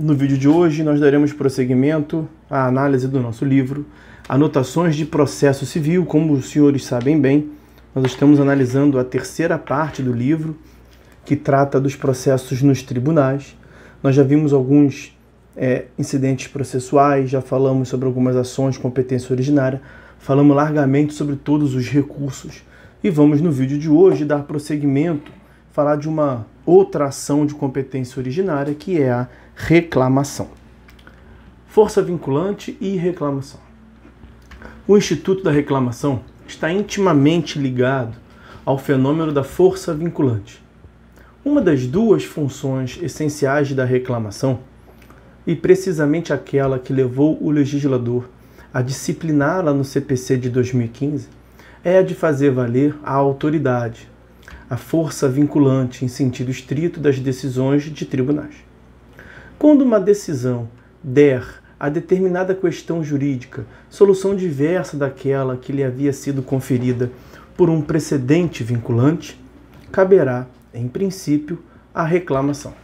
No vídeo de hoje, nós daremos prosseguimento à análise do nosso livro Anotações de Processo Civil. Como os senhores sabem bem, nós estamos analisando a terceira parte do livro, que trata dos processos nos tribunais. Nós já vimos alguns é, incidentes processuais, já falamos sobre algumas ações de competência originária, falamos largamente sobre todos os recursos. E vamos, no vídeo de hoje, dar prosseguimento, falar de uma outra ação de competência originária, que é a reclamação. Força vinculante e reclamação. O Instituto da Reclamação está intimamente ligado ao fenômeno da força vinculante. Uma das duas funções essenciais da reclamação, e precisamente aquela que levou o legislador a discipliná-la no CPC de 2015, é a de fazer valer a autoridade, a força vinculante em sentido estrito das decisões de tribunais. Quando uma decisão der a determinada questão jurídica solução diversa daquela que lhe havia sido conferida por um precedente vinculante, caberá, em princípio, a reclamação.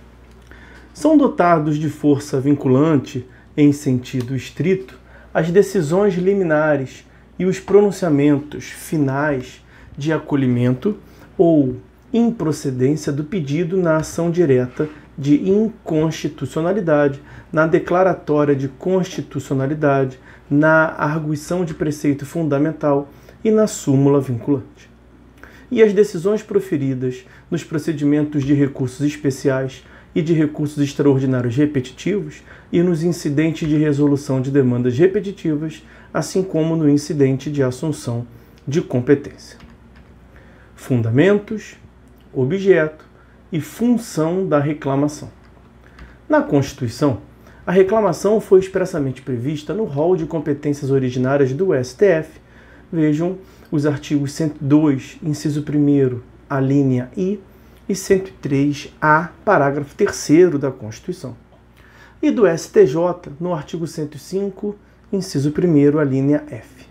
São dotados de força vinculante em sentido estrito as decisões liminares e os pronunciamentos finais de acolhimento ou improcedência do pedido na ação direta de inconstitucionalidade, na declaratória de constitucionalidade, na arguição de preceito fundamental e na súmula vinculante. E as decisões proferidas nos procedimentos de recursos especiais e de recursos extraordinários repetitivos e nos incidentes de resolução de demandas repetitivas, assim como no incidente de assunção de competência fundamentos, objeto e função da reclamação. Na Constituição, a reclamação foi expressamente prevista no rol de competências originárias do STF. Vejam os artigos 102, inciso 1, a linha I, e 103A, parágrafo 3 da Constituição. E do STJ, no artigo 105, inciso 1, a linha F.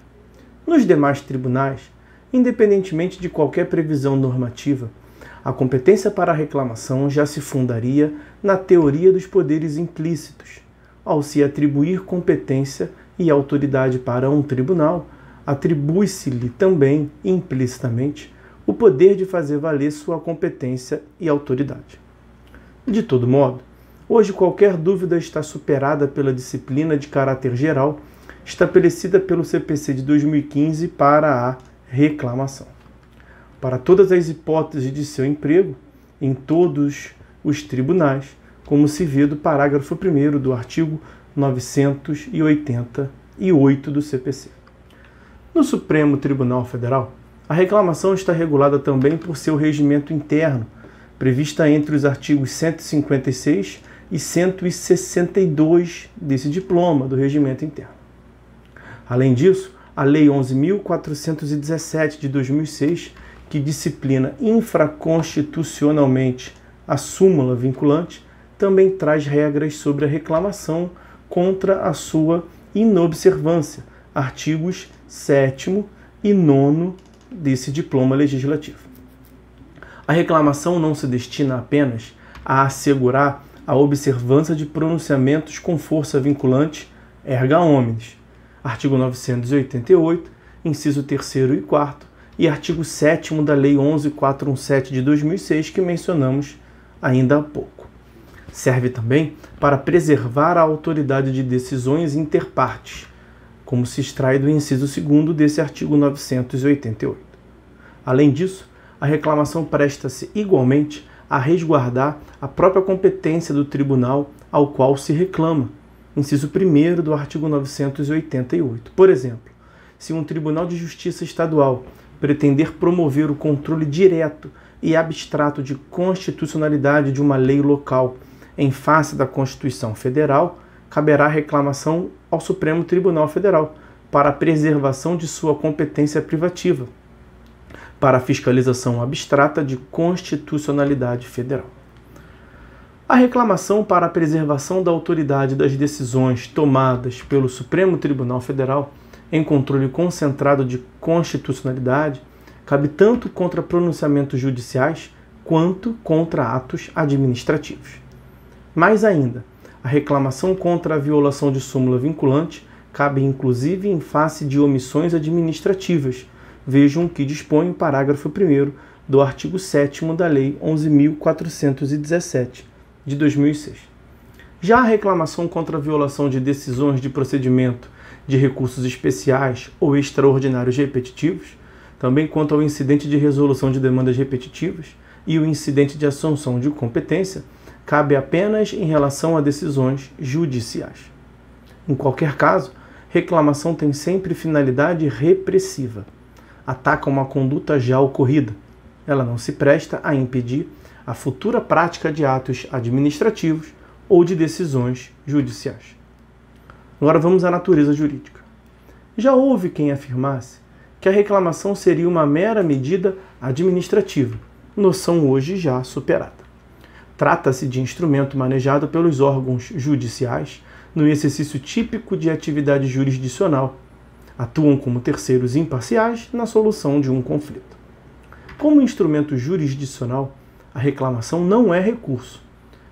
Nos demais tribunais, independentemente de qualquer previsão normativa. A competência para a reclamação já se fundaria na teoria dos poderes implícitos. Ao se atribuir competência e autoridade para um tribunal, atribui-se-lhe também, implicitamente, o poder de fazer valer sua competência e autoridade. De todo modo, hoje qualquer dúvida está superada pela disciplina de caráter geral estabelecida pelo CPC de 2015 para a reclamação. Para todas as hipóteses de seu emprego, em todos os tribunais, como se vê do parágrafo 1 do artigo 988 do CPC. No Supremo Tribunal Federal, a reclamação está regulada também por seu regimento interno, prevista entre os artigos 156 e 162 desse diploma do regimento interno. Além disso, a Lei 11.417 de 2006, que disciplina infraconstitucionalmente a súmula vinculante, também traz regras sobre a reclamação contra a sua inobservância, artigos 7 e 9 desse diploma legislativo. A reclamação não se destina apenas a assegurar a observância de pronunciamentos com força vinculante erga omnes, artigo 988, inciso 3 e 4, e artigo 7 da Lei 11417 de 2006, que mencionamos ainda há pouco. Serve também para preservar a autoridade de decisões interpartes, como se extrai do inciso 2 desse artigo 988. Além disso, a reclamação presta-se igualmente a resguardar a própria competência do tribunal ao qual se reclama, inciso 1 do artigo 988. Por exemplo, se um Tribunal de Justiça Estadual pretender promover o controle direto e abstrato de constitucionalidade de uma lei local em face da Constituição Federal, caberá reclamação ao Supremo Tribunal Federal para a preservação de sua competência privativa, para a fiscalização abstrata de constitucionalidade federal. A reclamação para a preservação da autoridade das decisões tomadas pelo Supremo Tribunal Federal em controle concentrado de constitucionalidade cabe tanto contra pronunciamentos judiciais quanto contra atos administrativos. Mais ainda, a reclamação contra a violação de súmula vinculante cabe inclusive em face de omissões administrativas. Vejam o que dispõe o parágrafo 1 do artigo 7 da Lei 11.417 de 2006. Já a reclamação contra a violação de decisões de procedimento de recursos especiais ou extraordinários repetitivos, também quanto ao incidente de resolução de demandas repetitivas e o incidente de assunção de competência, cabe apenas em relação a decisões judiciais. Em qualquer caso, reclamação tem sempre finalidade repressiva. Ataca uma conduta já ocorrida. Ela não se presta a impedir a futura prática de atos administrativos ou de decisões judiciais. Agora vamos à natureza jurídica. Já houve quem afirmasse que a reclamação seria uma mera medida administrativa, noção hoje já superada. Trata-se de instrumento manejado pelos órgãos judiciais no exercício típico de atividade jurisdicional. Atuam como terceiros imparciais na solução de um conflito. Como instrumento jurisdicional, a reclamação não é recurso.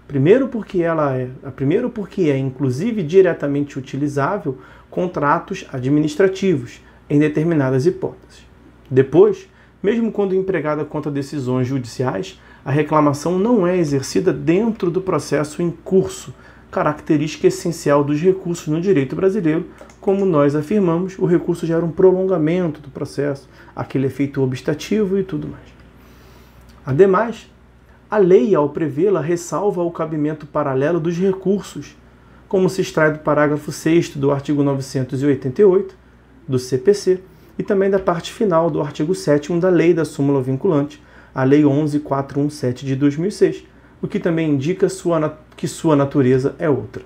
Primeiro porque ela é, primeiro porque é inclusive diretamente utilizável contratos administrativos em determinadas hipóteses. Depois, mesmo quando empregada contra decisões judiciais, a reclamação não é exercida dentro do processo em curso, característica essencial dos recursos no direito brasileiro. Como nós afirmamos, o recurso gera um prolongamento do processo, aquele efeito obstativo e tudo mais. Ademais, a lei, ao prevê-la, ressalva o cabimento paralelo dos recursos, como se extrai do parágrafo 6 do artigo 988 do CPC e também da parte final do artigo 7 da Lei da Súmula Vinculante, a Lei 11417 de 2006, o que também indica sua que sua natureza é outra.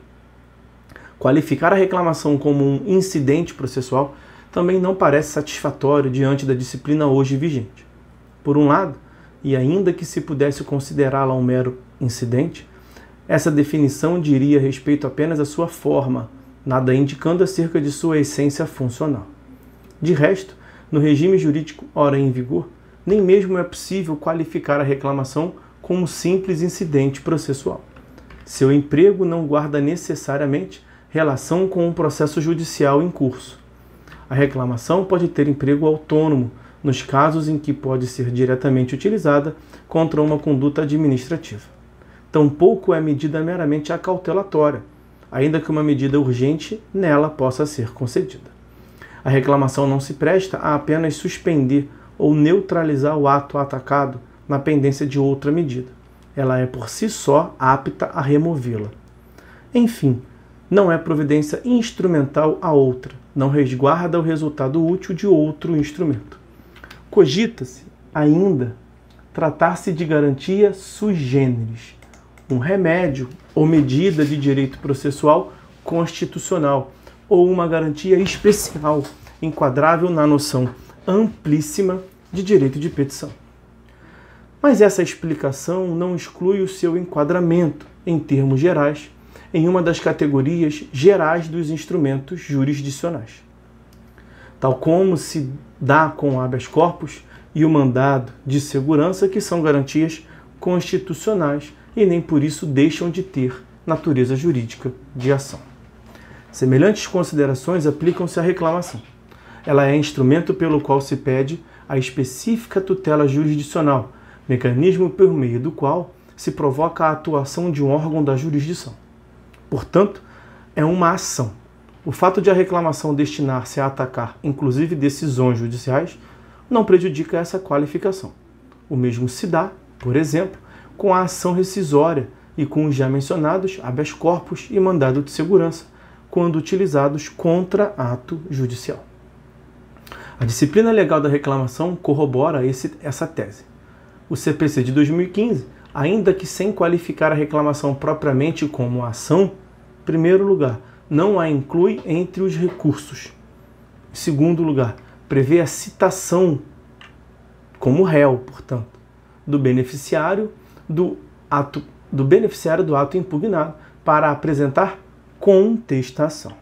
Qualificar a reclamação como um incidente processual também não parece satisfatório diante da disciplina hoje vigente. Por um lado, e ainda que se pudesse considerá-la um mero incidente, essa definição diria respeito apenas à sua forma, nada indicando acerca de sua essência funcional. De resto, no regime jurídico ora em vigor, nem mesmo é possível qualificar a reclamação como simples incidente processual. Seu emprego não guarda necessariamente relação com o um processo judicial em curso. A reclamação pode ter emprego autônomo, nos casos em que pode ser diretamente utilizada contra uma conduta administrativa. Tampouco é medida meramente acautelatória, ainda que uma medida urgente nela possa ser concedida. A reclamação não se presta a apenas suspender ou neutralizar o ato atacado na pendência de outra medida. Ela é por si só apta a removê-la. Enfim, não é providência instrumental a outra, não resguarda o resultado útil de outro instrumento. Cogita-se ainda tratar-se de garantia sui generis, um remédio ou medida de direito processual constitucional, ou uma garantia especial enquadrável na noção amplíssima de direito de petição. Mas essa explicação não exclui o seu enquadramento, em termos gerais, em uma das categorias gerais dos instrumentos jurisdicionais tal como se dá com o habeas corpus e o mandado de segurança, que são garantias constitucionais e nem por isso deixam de ter natureza jurídica de ação. Semelhantes considerações aplicam-se à reclamação. Ela é instrumento pelo qual se pede a específica tutela jurisdicional, mecanismo por meio do qual se provoca a atuação de um órgão da jurisdição. Portanto, é uma ação, o fato de a reclamação destinar-se a atacar, inclusive, decisões judiciais, não prejudica essa qualificação. O mesmo se dá, por exemplo, com a ação rescisória e com os já mencionados habeas corpus e mandado de segurança, quando utilizados contra ato judicial. A disciplina legal da reclamação corrobora esse, essa tese. O CPC de 2015, ainda que sem qualificar a reclamação propriamente como ação, em primeiro lugar, não a inclui entre os recursos. Em segundo lugar, prevê a citação como réu, portanto, do beneficiário do ato do beneficiário do ato impugnado para apresentar contestação.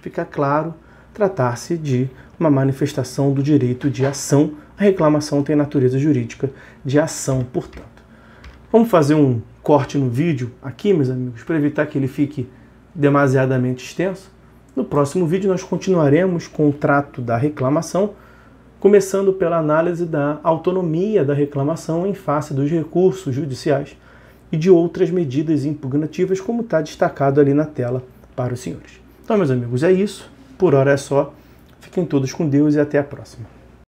Fica claro tratar-se de uma manifestação do direito de ação. A reclamação tem natureza jurídica de ação, portanto. Vamos fazer um corte no vídeo aqui, meus amigos, para evitar que ele fique demasiadamente extenso, no próximo vídeo nós continuaremos com o trato da reclamação, começando pela análise da autonomia da reclamação em face dos recursos judiciais e de outras medidas impugnativas, como está destacado ali na tela para os senhores. Então, meus amigos, é isso. Por hora é só. Fiquem todos com Deus e até a próxima.